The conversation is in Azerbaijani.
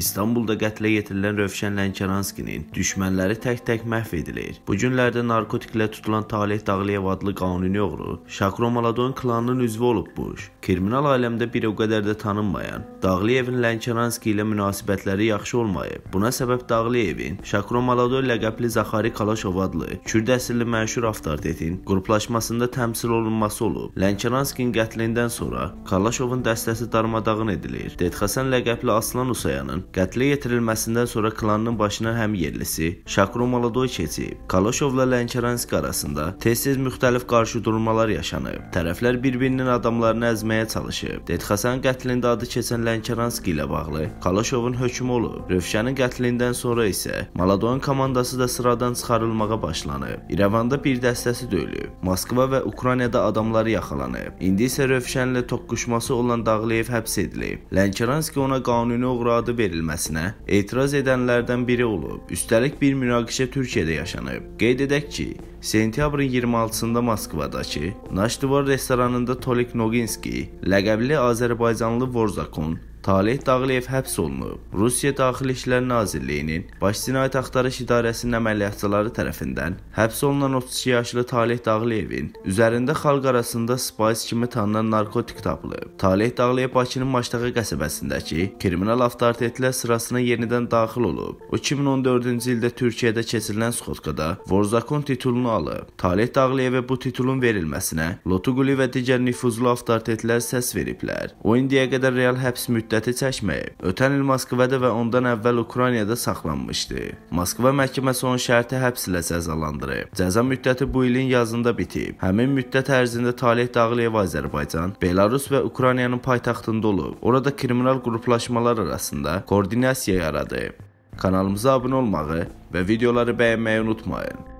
İstanbulda qətlə yetirilən Rövşən Lənkəranskinin düşmənləri tək-tək məhv edilir. Bu günlərdə narkotiklə tutulan Taleh Dağliyev adlı qanuni oğru Şakromaladon klanının üzvü olubmuş. Kriminal aləmdə bir o qədər də tanınmayan Dağliyevin Lənkəranski ilə münasibətləri yaxşı olmayıb. Buna səbəb Dağliyevin Şakromaladon ləqəbli Zaxari Kalaşov adlı Kürd əsirli məşhur avtoritetin qruplaşmasında təmsil olunması olub. Lənkəranskin qətlindən sonra Kalaşovun dəstəsi darmadağın edilir. Dedxasan ləqəbli Aslan Usayanın Qətlə yetirilməsindən sonra klanın başına həm yerlisi, Şakro Maladoy keçib, Kalaşovla Lənkəransk arasında tez-tez müxtəlif qarşıdurmalar yaşanıb. Tərəflər bir-birinin adamlarını əzməyə çalışıb. Dedxasan qətlində adı keçən Lənkəransk ilə bağlı Kalaşovun hökmü olub. Rövşənin qətlindən sonra isə Maladoyun komandası da sıradan çıxarılmağa başlanıb. İrəvanda bir dəstəsi döyülüb. Moskva və Ukraynada adamları yaxalanıb. İndi isə Rövşənlə toqquşması olan Dağliyev həbs edilib. Lənkəransk ona qanuni oğru adı verilib verilməsinə etiraz edənlərdən biri olub. Üstəlik bir münaqişə Türkiyədə yaşanıb. Qeyd edək ki, sentyabrın 26-sında Moskvadakı Naşdivar restoranında Tolik Noginski ləqəbli Azərbaycanlı Vorzakon Taleh Dağliyev həbs olunub. Rusiya Daxili İşlər Nazirliyinin Baş Cinayət Axtarış İdarəsinin əməliyyatçıları tərəfindən həbs olunan 32 yaşlı Taleh Dağliyevin üzərində xalq arasında spice kimi tanınan narkotik tapılıb. Taleh Dağliyev Bakının Maştağı qəsəbəsindəki kriminal avtoritetlər sırasına yenidən daxil olub. O 2014-cü ildə Türkiyədə keçirilən sxotkada Vorzakon titulunu alıb. Taleh Dağliyevə bu titulun verilməsinə Lotuguli və digər nüfuzlu avtoritetlər səs veriblər. O indiyə qədər real həbs müddəti müddəti çəkməyib. Ötən il Moskvada və ondan əvvəl Ukraynada saxlanmışdı. Moskva məhkəməsi onun şərti həbs ilə cəzalandırıb. Cəza müddəti bu ilin yazında bitib. Həmin müddət ərzində Taleh Dağlıyev Azərbaycan, Belarus və Ukraynanın paytaxtında olub. Orada kriminal qruplaşmalar arasında koordinasiya yaradı. Kanalımıza abunə olmağı və videoları bəyənməyi unutmayın.